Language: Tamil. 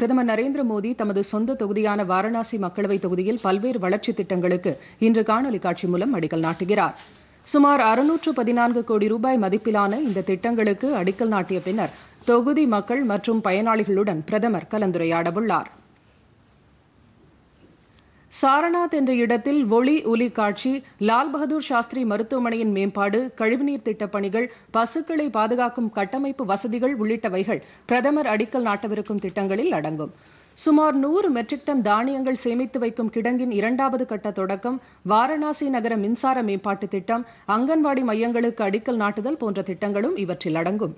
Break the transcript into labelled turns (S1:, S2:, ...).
S1: பிரதமர் நரேந்திர மோடி தமது சொந்த தொகுதியான வாரணாசி மக்களவை தொகுதியில் பல்வேறு வளர்ச்சித் திட்டங்களுக்கு இன்று காணொலி காட்சி மூலம் அடிக்கல் நாட்டுகிறார் சுமார் அறுநூற்று பதினான்கு கோடி ரூபாய் மதிப்பிலான இந்த திட்டங்களுக்கு அடிக்கல் நாட்டிய பின்னர் தொகுதி மக்கள் மற்றும் பயனாளிகளுடன் பிரதமர் கலந்துரையாடவுள்ளார் சாரநாத் என்ற இடத்தில் ஒளி ஒலி காட்சி லால் பகதூர் சாஸ்திரி மருத்துவமனையின் மேம்பாடு கழிவுநீர் திட்டப் பணிகள் பசுக்களை பாதுகாக்கும் கட்டமைப்பு வசதிகள் உள்ளிட்டவைகள் பிரதமர் அடிக்கல் நாட்டவிருக்கும் திட்டங்களில் அடங்கும் சுமார் நூறு மெட்ரிக் டன் தானியங்கள் சேமித்து வைக்கும் கிடங்கின் இரண்டாவது கட்ட தொடக்கம் வாரணாசி நகர மின்சார மேம்பாட்டு திட்டம் அங்கன்வாடி மையங்களுக்கு அடிக்கல் நாட்டுதல் போன்ற திட்டங்களும் இவற்றில் அடங்கும்